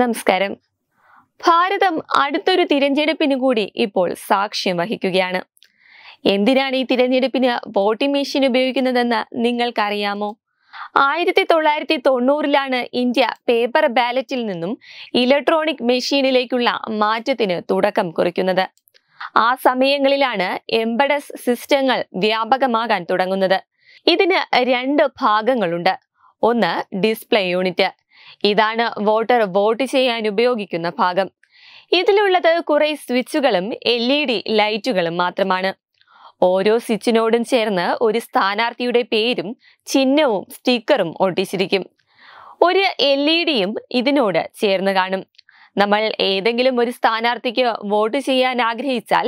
നമസ്കാരം ഭാരതം അടുത്തൊരു തിരഞ്ഞെടുപ്പിന് കൂടി ഇപ്പോൾ സാക്ഷ്യം വഹിക്കുകയാണ് എന്തിനാണ് ഈ തിരഞ്ഞെടുപ്പിന് വോട്ടിംഗ് മെഷീൻ ഉപയോഗിക്കുന്നതെന്ന് നിങ്ങൾക്കറിയാമോ ആയിരത്തി തൊള്ളായിരത്തി തൊണ്ണൂറിലാണ് ഇന്ത്യ പേപ്പർ ബാലറ്റിൽ നിന്നും ഇലക്ട്രോണിക് മെഷീനിലേക്കുള്ള മാറ്റത്തിന് തുടക്കം കുറിക്കുന്നത് ആ സമയങ്ങളിലാണ് എംബഡസ് സിസ്റ്റങ്ങൾ വ്യാപകമാകാൻ തുടങ്ങുന്നത് ഇതിന് രണ്ട് ഭാഗങ്ങളുണ്ട് ഒന്ന് ഡിസ്പ്ലേ യൂണിറ്റ് ഇതാണ് വോട്ടർ വോട്ട് ചെയ്യാൻ ഉപയോഗിക്കുന്ന ഭാഗം ഇതിലുള്ളത് കുറെ സ്വിച്ചുകളും എൽ ഇ ഡി ലൈറ്റുകളും മാത്രമാണ് ഓരോ സ്വിച്ചിനോടും ചേർന്ന് ഒരു സ്ഥാനാർത്ഥിയുടെ പേരും ചിഹ്നവും സ്റ്റിക്കറും ഒട്ടിച്ചിരിക്കും ഒരു എൽ ഇ ഡിയും ഇതിനോട് ചേർന്ന് കാണും നമ്മൾ ഏതെങ്കിലും ഒരു സ്ഥാനാർത്ഥിക്ക് വോട്ട് ചെയ്യാൻ ആഗ്രഹിച്ചാൽ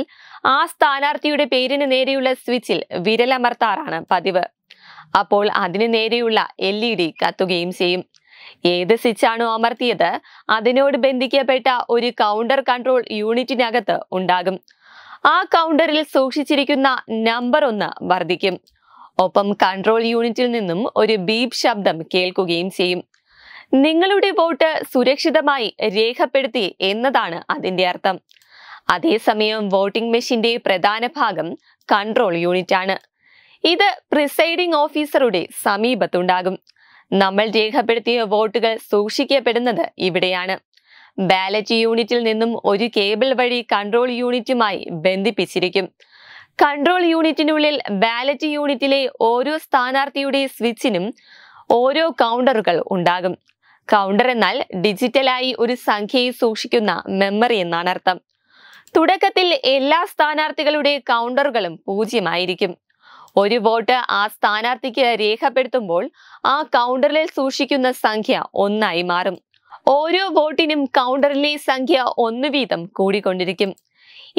ആ സ്ഥാനാർത്ഥിയുടെ പേരിന് നേരെയുള്ള സ്വിച്ചിൽ വിരലമർത്താറാണ് പതിവ് അപ്പോൾ അതിനു നേരെയുള്ള എൽ ഇ ഡി കത്തുകയും ചെയ്യും ഏത് സ്വിച്ചാണോ അമർത്തിയത് അതിനോട് ബന്ധിക്കപ്പെട്ട ഒരു കൗണ്ടർ കൺട്രോൾ യൂണിറ്റിനകത്ത് ഉണ്ടാകും ആ കൗണ്ടറിൽ സൂക്ഷിച്ചിരിക്കുന്ന നമ്പർ ഒന്ന് വർദ്ധിക്കും ഒപ്പം കൺട്രോൾ യൂണിറ്റിൽ നിന്നും ഒരു ബീപ് ശബ്ദം കേൾക്കുകയും ചെയ്യും നിങ്ങളുടെ വോട്ട് സുരക്ഷിതമായി രേഖപ്പെടുത്തി എന്നതാണ് അതിന്റെ അർത്ഥം അതേസമയം വോട്ടിംഗ് മെഷീന്റെ പ്രധാന ഭാഗം കൺട്രോൾ യൂണിറ്റാണ് ഇത് പ്രിസൈഡിംഗ് ഓഫീസറുടെ സമീപത്തുണ്ടാകും നമ്മൾ രേഖപ്പെടുത്തിയ വോട്ടുകൾ സൂക്ഷിക്കപ്പെടുന്നത് ഇവിടെയാണ് ബാലറ്റ് യൂണിറ്റിൽ നിന്നും ഒരു കേബിൾ വഴി കൺട്രോൾ യൂണിറ്റുമായി ബന്ധിപ്പിച്ചിരിക്കും കൺട്രോൾ യൂണിറ്റിനുള്ളിൽ ബാലറ്റ് യൂണിറ്റിലെ ഓരോ സ്ഥാനാർത്ഥിയുടെ സ്വിച്ചിനും ഓരോ കൗണ്ടറുകൾ ഉണ്ടാകും കൗണ്ടർ എന്നാൽ ഡിജിറ്റലായി ഒരു സംഖ്യയെ സൂക്ഷിക്കുന്ന മെമ്മറി എന്നാണ് അർത്ഥം തുടക്കത്തിൽ എല്ലാ സ്ഥാനാർത്ഥികളുടെ കൗണ്ടറുകളും പൂജ്യമായിരിക്കും ഒരു വോട്ട് ആ സ്ഥാനാർത്ഥിക്ക് രേഖപ്പെടുത്തുമ്പോൾ ആ കൗണ്ടറിൽ സൂക്ഷിക്കുന്ന സംഖ്യ ഒന്നായി മാറും ഓരോ വോട്ടിനും കൗണ്ടറിലെ സംഖ്യ ഒന്ന് വീതം കൂടിക്കൊണ്ടിരിക്കും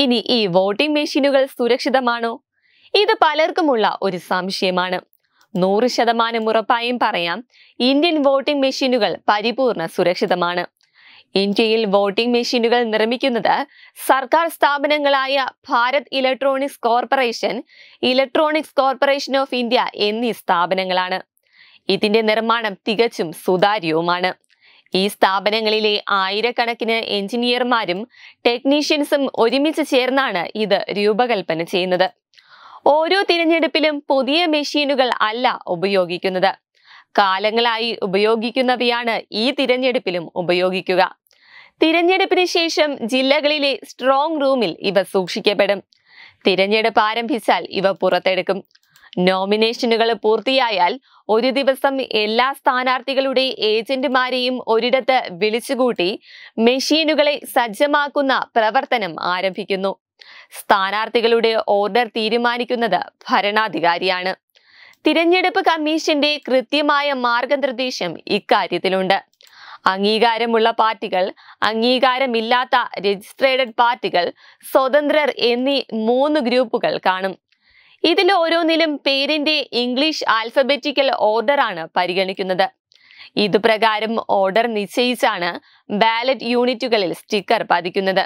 ഇനി ഈ വോട്ടിംഗ് മെഷീനുകൾ സുരക്ഷിതമാണോ ഇത് പലർക്കുമുള്ള ഒരു സംശയമാണ് നൂറ് ശതമാനം ഉറപ്പായും പറയാം ഇന്ത്യൻ വോട്ടിംഗ് മെഷീനുകൾ പരിപൂർണ സുരക്ഷിതമാണ് ഇന്ത്യയിൽ വോട്ടിംഗ് മെഷീനുകൾ നിർമ്മിക്കുന്നത് സർക്കാർ സ്ഥാപനങ്ങളായ Bharat electronics corporation electronics corporation of India എന്നീ സ്ഥാപനങ്ങളാണ് ഇതിന്റെ നിർമ്മാണം തികച്ചും സുതാര്യവുമാണ് ഈ സ്ഥാപനങ്ങളിലെ ആയിരക്കണക്കിന് എഞ്ചിനീയർമാരും ടെക്നീഷ്യൻസും ഒരുമിച്ച് ചേർന്നാണ് ഇത് രൂപകൽപ്പന ചെയ്യുന്നത് ഓരോ തിരഞ്ഞെടുപ്പിലും പുതിയ മെഷീനുകൾ അല്ല ഉപയോഗിക്കുന്നത് കാലങ്ങളായി ഉപയോഗിക്കുന്നവയാണ് ഈ തിരഞ്ഞെടുപ്പിലും ഉപയോഗിക്കുക തിരഞ്ഞെടുപ്പിന് ശേഷം ജില്ലകളിലെ സ്ട്രോങ് റൂമിൽ ഇവ സൂക്ഷിക്കപ്പെടും തിരഞ്ഞെടുപ്പ് ആരംഭിച്ചാൽ ഇവ പുറത്തെടുക്കും നോമിനേഷനുകൾ പൂർത്തിയായാൽ ഒരു ദിവസം എല്ലാ സ്ഥാനാർത്ഥികളുടെ ഏജന്റുമാരെയും ഒരിടത്ത് വിളിച്ചുകൂട്ടി മെഷീനുകളെ സജ്ജമാക്കുന്ന പ്രവർത്തനം ആരംഭിക്കുന്നു സ്ഥാനാർത്ഥികളുടെ ഓർഡർ തീരുമാനിക്കുന്നത് ഭരണാധികാരിയാണ് തിരഞ്ഞെടുപ്പ് കമ്മീഷന്റെ കൃത്യമായ മാർഗനിർദ്ദേശം ഇക്കാര്യത്തിലുണ്ട് അംഗീകാരമുള്ള പാർട്ടികൾ അംഗീകാരമില്ലാത്ത രജിസ്ട്രേഡ് പാർട്ടികൾ സ്വതന്ത്രർ എന്നീ മൂന്ന് ഗ്രൂപ്പുകൾ കാണും ഇതിൽ ഓരോന്നിലും പേരിന്റെ ഇംഗ്ലീഷ് ആൽഫബറ്റിക്കൽ ഓർഡറാണ് പരിഗണിക്കുന്നത് ഇതുപ്രകാരം ഓർഡർ നിശ്ചയിച്ചാണ് ബാലറ്റ് യൂണിറ്റുകളിൽ സ്റ്റിക്കർ പതിക്കുന്നത്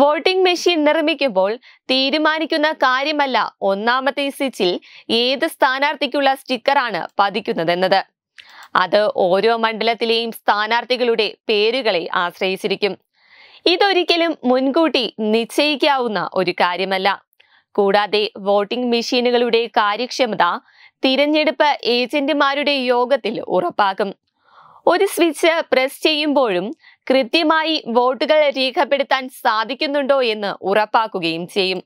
വോട്ടിംഗ് മെഷീൻ നിർമ്മിക്കുമ്പോൾ തീരുമാനിക്കുന്ന കാര്യമല്ല ഒന്നാമത്തെ സ്വിച്ചിൽ ഏത് സ്ഥാനാർത്ഥിക്കുള്ള സ്റ്റിക്കറാണ് പതിക്കുന്നതെന്നത് അത് ഓരോ മണ്ഡലത്തിലെയും സ്ഥാനാർത്ഥികളുടെ പേരുകളെ ആശ്രയിച്ചിരിക്കും ഇതൊരിക്കലും മുൻകൂട്ടി നിശ്ചയിക്കാവുന്ന ഒരു കാര്യമല്ല കൂടാതെ വോട്ടിംഗ് മെഷീനുകളുടെ കാര്യക്ഷമത തിരഞ്ഞെടുപ്പ് ഏജന്റുമാരുടെ യോഗത്തിൽ ഉറപ്പാക്കും ഒരു സ്വിച്ച് പ്രസ് ചെയ്യുമ്പോഴും കൃത്യമായി വോട്ടുകൾ രേഖപ്പെടുത്താൻ സാധിക്കുന്നുണ്ടോ എന്ന് ഉറപ്പാക്കുകയും ചെയ്യും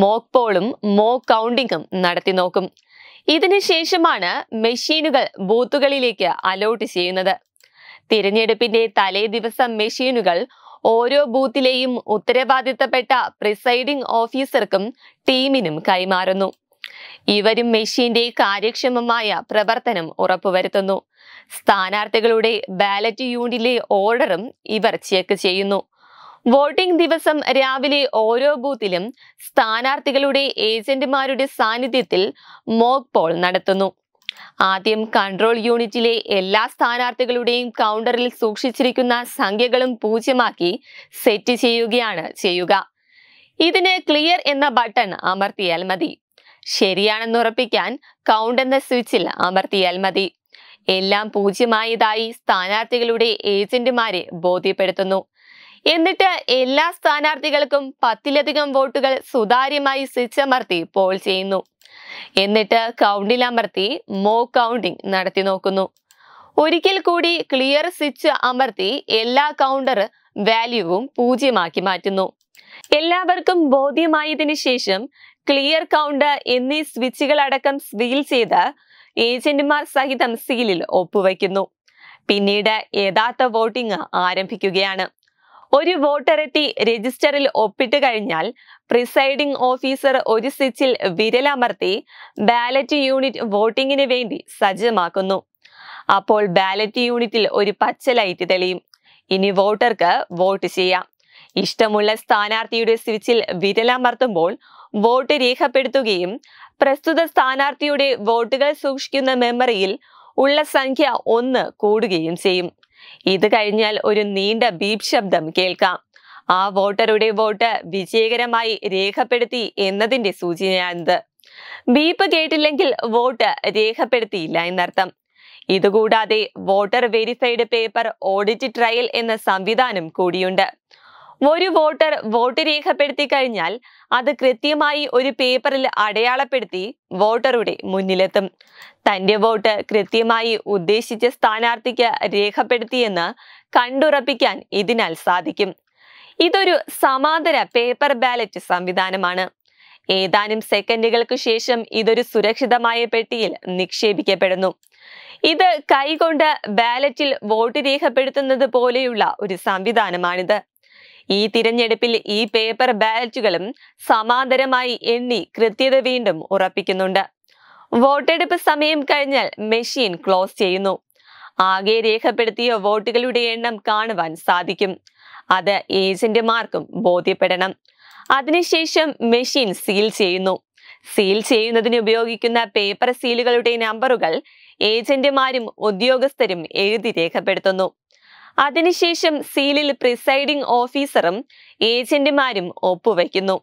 മോക്ക് പോളും മോക്ക് കൗണ്ടിങ്ങും നടത്തി നോക്കും ഇതിനുശേഷമാണ് മെഷീനുകൾ ബൂത്തുകളിലേക്ക് അലോട്ട് ചെയ്യുന്നത് തിരഞ്ഞെടുപ്പിന്റെ തലേ ദിവസം മെഷീനുകൾ ഓരോ ബൂത്തിലെയും ഉത്തരവാദിത്തപ്പെട്ട പ്രിസൈഡിംഗ് ഓഫീസർക്കും ടീമിനും കൈമാറുന്നു ഇവരും മെഷീന്റെ കാര്യക്ഷമമായ പ്രവർത്തനം ഉറപ്പുവരുത്തുന്നു സ്ഥാനാർത്ഥികളുടെ ബാലറ്റ് യൂണിറ്റിലെ ഓർഡറും ഇവർ ചെക്ക് ചെയ്യുന്നു വോട്ടിംഗ് ദിവസം രാവിലെ ഓരോ ബൂത്തിലും സ്ഥാനാർത്ഥികളുടെ ഏജന്റുമാരുടെ സാന്നിധ്യത്തിൽ മോക്ക് പോൾ നടത്തുന്നു ആദ്യം കൺട്രോൾ യൂണിറ്റിലെ എല്ലാ സ്ഥാനാർത്ഥികളുടെയും കൗണ്ടറിൽ സൂക്ഷിച്ചിരിക്കുന്ന സംഖ്യകളും പൂജ്യമാക്കി സെറ്റ് ചെയ്യുകയാണ് ചെയ്യുക ഇതിന് ക്ലിയർ എന്ന ബട്ടൺ അമർത്തിയാൽ മതി ശരിയാണെന്ന് ഉറപ്പിക്കാൻ കൗണ്ട് എന്ന സ്വിച്ചിൽ അമർത്തിയാൽ മതി എല്ലാം പൂജ്യമായതായി സ്ഥാനാർത്ഥികളുടെ ഏജന്റുമാരെ ബോധ്യപ്പെടുത്തുന്നു എന്നിട്ട് എല്ലാ സ്ഥാനാർത്ഥികൾക്കും പത്തിലധികം വോട്ടുകൾ സുതാര്യമായി അമർത്തി പോൾ ചെയ്യുന്നു എന്നിട്ട് അമർത്തി മോ കൗണ്ടിംഗ് നടത്തി നോക്കുന്നു ഒരിക്കൽ കൂടി ക്ലിയർ സ്വിച്ച് അമർത്തി എല്ലാ കൗണ്ടർ വാല്യൂവും പൂജ്യമാക്കി മാറ്റുന്നു എല്ലാവർക്കും ബോധ്യമായതിനു ശേഷം ക്ലിയർ കൗണ്ട് എന്നീ സ്വിച്ചുകൾ അടക്കം സ്വീൽ ചെയ്ത് ഏജന്റുമാർ സഹിതം സീലിൽ ഒപ്പുവയ്ക്കുന്നു പിന്നീട് യഥാർത്ഥ വോട്ടിംഗ് ആരംഭിക്കുകയാണ് ഒരു വോട്ടറെത്തി രജിസ്റ്ററിൽ ഒപ്പിട്ട് കഴിഞ്ഞാൽ പ്രിസൈഡിംഗ് ഓഫീസർ ഒരു സ്വിച്ചിൽ വിരലമർത്തി ബാലറ്റ് യൂണിറ്റ് വോട്ടിങ്ങിന് വേണ്ടി സജ്ജമാക്കുന്നു അപ്പോൾ ബാലറ്റ് യൂണിറ്റിൽ ഒരു പച്ച ലൈറ്റ് തെളിയും ഇനി വോട്ടർക്ക് വോട്ട് ചെയ്യാം ഇഷ്ടമുള്ള സ്ഥാനാർത്ഥിയുടെ സ്വിച്ചിൽ വിരലമർത്തുമ്പോൾ വോട്ട് രേഖപ്പെടുത്തുകയും പ്രസ്തുത സ്ഥാനാർത്ഥിയുടെ വോട്ടുകൾ സൂക്ഷിക്കുന്ന മെമ്മറിയിൽ ഉള്ള സംഖ്യ ഒന്ന് കൂടുകയും ചെയ്യും ഇത് കഴിഞ്ഞാൽ ഒരു നീണ്ട ബീപ് ശബ്ദം കേൾക്കാം ആ വോട്ടറുടെ വോട്ട് വിജയകരമായി രേഖപ്പെടുത്തി എന്നതിന്റെ സൂചനയാണിത് ബീപ്പ് കേട്ടില്ലെങ്കിൽ വോട്ട് രേഖപ്പെടുത്തിയില്ല എന്നർത്ഥം ഇതുകൂടാതെ voter verified paper audit trail എന്ന സംവിധാനം കൂടിയുണ്ട് ഒരു വോട്ടർ വോട്ട് രേഖപ്പെടുത്തി കഴിഞ്ഞാൽ അത് കൃത്യമായി ഒരു പേപ്പറിൽ അടയാളപ്പെടുത്തി വോട്ടറുടെ മുന്നിലെത്തും തന്റെ വോട്ട് കൃത്യമായി ഉദ്ദേശിച്ച സ്ഥാനാർത്ഥിക്ക് രേഖപ്പെടുത്തിയെന്ന് കണ്ടുറപ്പിക്കാൻ ഇതിനാൽ സാധിക്കും ഇതൊരു സമാന്തര പേപ്പർ ബാലറ്റ് സംവിധാനമാണ് ഏതാനും സെക്കൻഡുകൾക്ക് ശേഷം ഇതൊരു സുരക്ഷിതമായ പെട്ടിയിൽ നിക്ഷേപിക്കപ്പെടുന്നു ഇത് കൈകൊണ്ട് ബാലറ്റിൽ വോട്ട് രേഖപ്പെടുത്തുന്നത് പോലെയുള്ള ഒരു സംവിധാനമാണിത് ഈ തിരഞ്ഞെടുപ്പിൽ ഈ പേപ്പർ ബാലറ്റുകളും സമാന്തരമായി എണ്ണി കൃത്യത വീണ്ടും ഉറപ്പിക്കുന്നുണ്ട് വോട്ടെടുപ്പ് സമയം കഴിഞ്ഞാൽ മെഷീൻ ക്ലോസ് ചെയ്യുന്നു ആകെ രേഖപ്പെടുത്തിയ വോട്ടുകളുടെ എണ്ണം കാണുവാൻ സാധിക്കും അത് ഏജന്റുമാർക്കും ബോധ്യപ്പെടണം അതിനുശേഷം മെഷീൻ സീൽ ചെയ്യുന്നു സീൽ ചെയ്യുന്നതിന് ഉപയോഗിക്കുന്ന പേപ്പർ സീലുകളുടെ നമ്പറുകൾ ഏജന്റുമാരും ഉദ്യോഗസ്ഥരും എഴുതി രേഖപ്പെടുത്തുന്നു അതിനുശേഷം സീലിൽ പ്രിസൈഡിംഗ് ഓഫീസറും ഏജന്റുമാരും ഒപ്പുവയ്ക്കുന്നു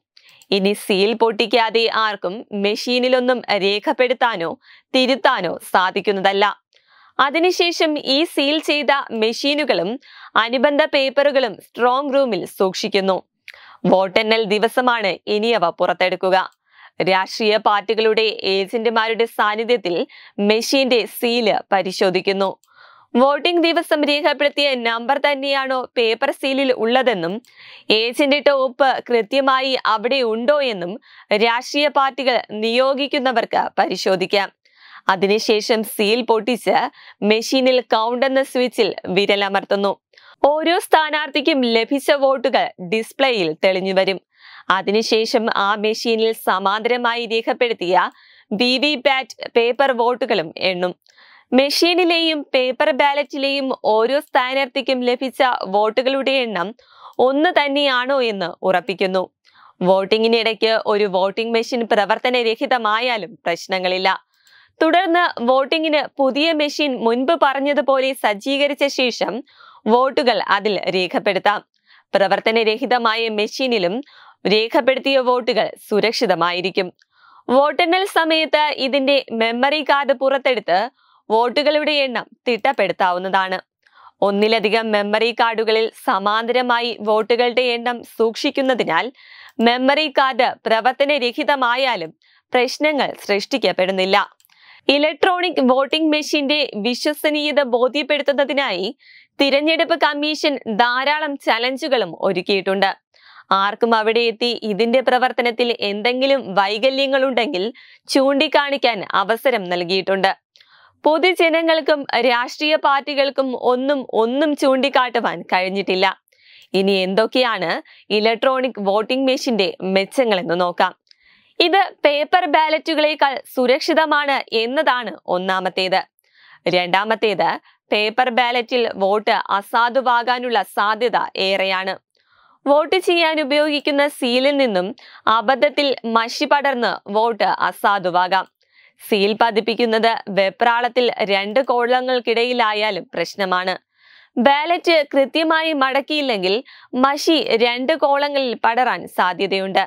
ഇനി സീൽ പൊട്ടിക്കാതെ ആർക്കും മെഷീനിലൊന്നും രേഖപ്പെടുത്താനോ തിരുത്താനോ സാധിക്കുന്നതല്ല അതിനുശേഷം ഈ സീൽ ചെയ്ത മെഷീനുകളും അനുബന്ധ പേപ്പറുകളും സ്ട്രോങ് റൂമിൽ സൂക്ഷിക്കുന്നു വോട്ടെണ്ണൽ ദിവസമാണ് ഇനിയവ പുറത്തെടുക്കുക രാഷ്ട്രീയ പാർട്ടികളുടെ ഏജന്റുമാരുടെ സാന്നിധ്യത്തിൽ മെഷീന്റെ സീല് പരിശോധിക്കുന്നു വോട്ടിംഗ് ദിവസം രേഖപ്പെടുത്തിയ നമ്പർ തന്നെയാണോ പേപ്പർ സീലിൽ ഉള്ളതെന്നും ഏജന്റിന്റെ ഒപ്പ് കൃത്യമായി അവിടെ ഉണ്ടോ എന്നും രാഷ്ട്രീയ പാർട്ടികൾ നിയോഗിക്കുന്നവർക്ക് പരിശോധിക്കാം അതിനുശേഷം സീൽ പൊട്ടിച്ച് മെഷീനിൽ കൗണ്ട് എന്ന സ്വിച്ചിൽ വിരലമർത്തുന്നു ഓരോ സ്ഥാനാർത്ഥിക്കും ലഭിച്ച വോട്ടുകൾ ഡിസ്പ്ലേയിൽ തെളിഞ്ഞു വരും അതിനുശേഷം ആ മെഷീനിൽ സമാന്തരമായി രേഖപ്പെടുത്തിയ വി വി പാറ്റ് പേപ്പർ വോട്ടുകളും എണ്ണും മെഷീനിലെയും പേപ്പർ ബാലറ്റിലെയും ഓരോ സ്ഥാനാർത്ഥിക്കും ലഭിച്ച വോട്ടുകളുടെ എണ്ണം ഒന്ന് തന്നെയാണോ എന്ന് ഉറപ്പിക്കുന്നു വോട്ടിങ്ങിനിടയ്ക്ക് ഒരു വോട്ടിംഗ് മെഷീൻ പ്രവർത്തനരഹിതമായാലും പ്രശ്നങ്ങളില്ല തുടർന്ന് വോട്ടിങ്ങിന് പുതിയ മെഷീൻ മുൻപ് പറഞ്ഞതുപോലെ സജ്ജീകരിച്ച ശേഷം വോട്ടുകൾ അതിൽ രേഖപ്പെടുത്താം പ്രവർത്തനരഹിതമായ മെഷീനിലും രേഖപ്പെടുത്തിയ വോട്ടുകൾ സുരക്ഷിതമായിരിക്കും വോട്ടെണ്ണൽ സമയത്ത് ഇതിന്റെ മെമ്മറി കാർഡ് പുറത്തെടുത്ത് വോട്ടുകളുടെ എണ്ണം തിട്ടപ്പെടുത്താവുന്നതാണ് ഒന്നിലധികം മെമ്മറി കാർഡുകളിൽ സമാന്തരമായി വോട്ടുകളുടെ എണ്ണം സൂക്ഷിക്കുന്നതിനാൽ മെമ്മറി കാർഡ് പ്രവർത്തനരഹിതമായാലും പ്രശ്നങ്ങൾ സൃഷ്ടിക്കപ്പെടുന്നില്ല ഇലക്ട്രോണിക് വോട്ടിംഗ് മെഷീന്റെ വിശ്വസനീയത ബോധ്യപ്പെടുത്തുന്നതിനായി തിരഞ്ഞെടുപ്പ് കമ്മീഷൻ ധാരാളം ചലഞ്ചുകളും ഒരുക്കിയിട്ടുണ്ട് ആർക്കും അവിടെ എത്തി ഇതിന്റെ പ്രവർത്തനത്തിൽ എന്തെങ്കിലും വൈകല്യങ്ങളുണ്ടെങ്കിൽ ചൂണ്ടിക്കാണിക്കാൻ അവസരം നൽകിയിട്ടുണ്ട് പൊതുജനങ്ങൾക്കും രാഷ്ട്രീയ പാർട്ടികൾക്കും ഒന്നും ഒന്നും ചൂണ്ടിക്കാട്ടുവാൻ കഴിഞ്ഞിട്ടില്ല ഇനി എന്തൊക്കെയാണ് ഇലക്ട്രോണിക് വോട്ടിംഗ് മെഷീന്റെ മെച്ചങ്ങൾ എന്ന് നോക്കാം ഇത് പേപ്പർ ബാലറ്റുകളേക്കാൾ സുരക്ഷിതമാണ് എന്നതാണ് ഒന്നാമത്തേത് രണ്ടാമത്തേത് പേപ്പർ ബാലറ്റിൽ വോട്ട് അസാധുവാകാനുള്ള സാധ്യത ഏറെയാണ് വോട്ട് ചെയ്യാൻ ഉപയോഗിക്കുന്ന സീലിൽ നിന്നും അബദ്ധത്തിൽ മഷി പടർന്ന് വോട്ട് അസാധുവാകാം സീൽ പതിപ്പിക്കുന്നത് വെപ്രാളത്തിൽ രണ്ട് കോളങ്ങൾക്കിടയിലായാലും പ്രശ്നമാണ് ബാലറ്റ് കൃത്യമായി മടക്കിയില്ലെങ്കിൽ മഷി രണ്ട് കോളങ്ങളിൽ പടരാൻ സാധ്യതയുണ്ട്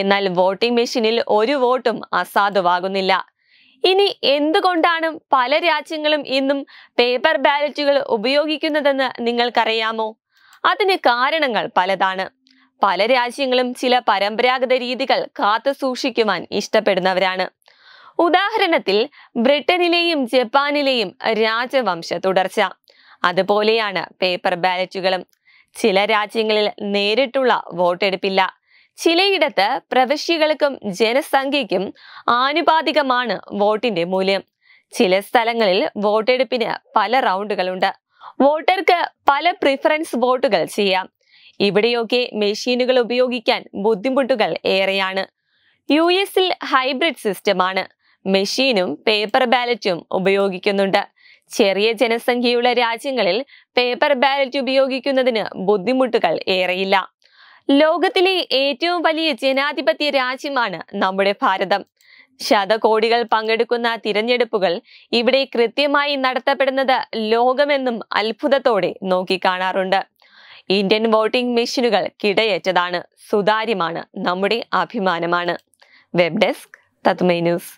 എന്നാൽ വോട്ടിംഗ് മെഷീനിൽ ഒരു വോട്ടും അസാധുവാകുന്നില്ല ഇനി എന്തുകൊണ്ടാണ് പല രാജ്യങ്ങളും ഇന്നും പേപ്പർ ബാലറ്റുകൾ ഉപയോഗിക്കുന്നതെന്ന് നിങ്ങൾക്കറിയാമോ അതിന് കാരണങ്ങൾ പലതാണ് പല രാജ്യങ്ങളും ചില പരമ്പരാഗത രീതികൾ കാത്തു സൂക്ഷിക്കുവാൻ ഇഷ്ടപ്പെടുന്നവരാണ് ഉദാഹരണത്തിൽ ബ്രിട്ടനിലെയും ജപ്പാനിലെയും രാജവംശ തുടർച്ച അതുപോലെയാണ് പേപ്പർ ബാലറ്റുകളും ചില രാജ്യങ്ങളിൽ നേരിട്ടുള്ള വോട്ടെടുപ്പില്ല ചിലയിടത്ത് പ്രവശ്യകൾക്കും ജനസംഖ്യയ്ക്കും ആനുപാതികമാണ് വോട്ടിന്റെ മൂല്യം ചില സ്ഥലങ്ങളിൽ വോട്ടെടുപ്പിന് പല റൗണ്ടുകളുണ്ട് വോട്ടർക്ക് പല പ്രിഫറൻസ് വോട്ടുകൾ ചെയ്യാം ഇവിടെയൊക്കെ മെഷീനുകൾ ഉപയോഗിക്കാൻ ബുദ്ധിമുട്ടുകൾ ഏറെയാണ് യു എസിൽ ഹൈബ്രിഡ് സിസ്റ്റമാണ് മെഷീനും പേപ്പർ ബാലറ്റും ഉപയോഗിക്കുന്നുണ്ട് ചെറിയ ജനസംഖ്യയുള്ള രാജ്യങ്ങളിൽ പേപ്പർ ബാലറ്റ് ഉപയോഗിക്കുന്നതിന് ബുദ്ധിമുട്ടുകൾ ഏറെയില്ല ലോകത്തിലെ ഏറ്റവും വലിയ ജനാധിപത്യ രാജ്യമാണ് നമ്മുടെ ഭാരതം ശതകോടികൾ പങ്കെടുക്കുന്ന തിരഞ്ഞെടുപ്പുകൾ ഇവിടെ കൃത്യമായി നടത്തപ്പെടുന്നത് ലോകമെന്നും അത്ഭുതത്തോടെ നോക്കിക്കാണാറുണ്ട് ഇന്ത്യൻ വോട്ടിംഗ് മെഷീനുകൾ കിടയേറ്റതാണ് സുതാര്യമാണ് നമ്മുടെ അഭിമാനമാണ് വെബ് ഡെസ്ക് തത്മൈ ന്യൂസ്